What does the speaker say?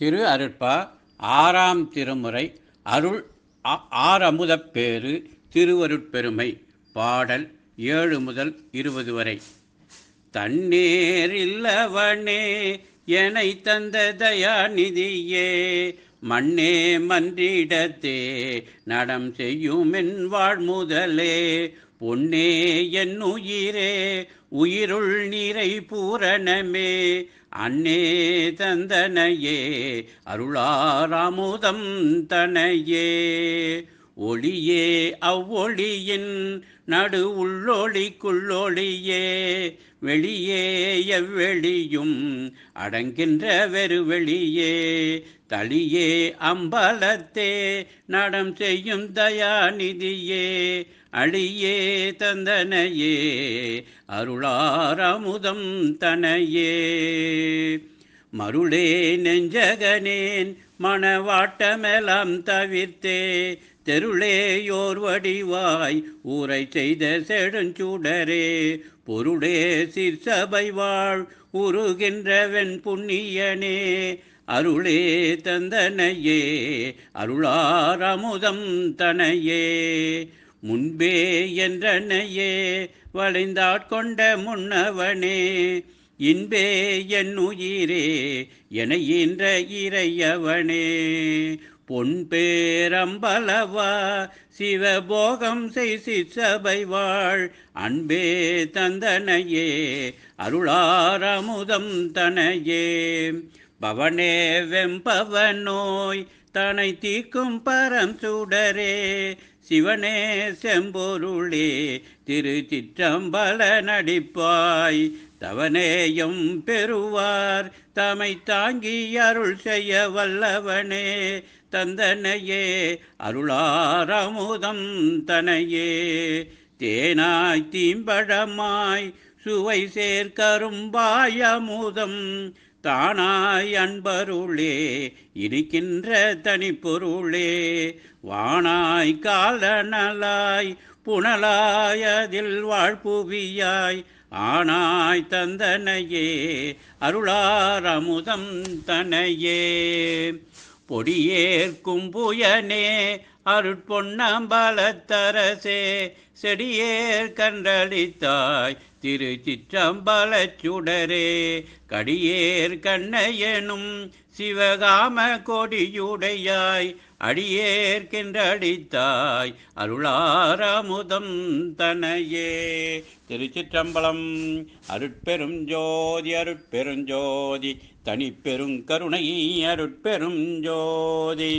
திரு அருட்பா ஆறாம் திருமுறை அருள் ஆறமுதப்பேறு திருவருட்பெருமை பாடல் ஏழு முதல் இருபது வரை தண்ணீர் இல்லவனே என தந்த தயாநிதியே மண்ணே மன்றிடத்தே நடம் செய்யும் என் வாழ்முதலே பொன்னே என் உயிரே உயிருள் நீரை பூரணமே அன்னே தந்தனையே அருளாராமுதம் தனையே ஒளியே அவ்வொளியின் நடு உள்ளொளிக்குள்ளொளியே வெளியே எவ்வெளியும் அடங்கின்ற வெறு வெளியே தளியே அம்பலத்தே நடம் செய்யும் தயாநிதியே அழியே தந்தனையே அருளாரமுதம் தனையே மருளே நெஞ்சகனேன் மனவாட்டமெலாம் தவிர்த்தே தெருளேயோர் வடிவாய் ஊரை செய்த செடுஞ்சூடரே பொருளே சிற்சபை வாழ் உருகின்றவன் புண்ணியனே அருளே தந்தனையே அருளார் அமுதம் தனையே முன்பே என்றனையே வளைந்தாட்கொண்ட முன்னவனே இன்பே என் உயிரே என இன்ற இறையவனே பேரம்பலவா சிவபோகம் செய் சிற்சபை வாழ் அன்பே தந்தனையே அருளாரமுதம் தனையே பவனே வெம்பவ நோய் தனை தீக்கும் பரம் சுடரே சிவனே செம்பொருளே திருச்சிற்றம்பல நடிப்பாய் தவனேயம் பெறுவார் தமை தாங்கி அருள் செய்ய வல்லவனே தந்தனையே அருளாரமுதம் தனையே தேனாய் தீம்பழமாய் சுவை சேர்க்கரும்பாயமுதம் தானாய் அன்பருளே இருக்கின்ற தனிப்பொருளே வானாய் காலனலாய் புனலாய் அதில் வாழ்புவியாய் ஆனாய் தந்தனையே அருளாரமுதம் தனையே பொடியேற்கும் புயனே அருட்பொன்னம்பலத்தரசே செடியேர் கன்றளித்தாய் திருச்சிற்றம்பலச்சுடரே கடியேர் கண்ணையனும் சிவகாம கொடியுடையாய் அடியேற்கின்றடித்தாய் அருளாரமுதம் தனையே திருச்சிற்றம்பலம் அருட்பெரும் ஜோதி அருட்பெருஞ்சோதி தனிப்பெருங்கருணை அருட்பெரும் ஜோதி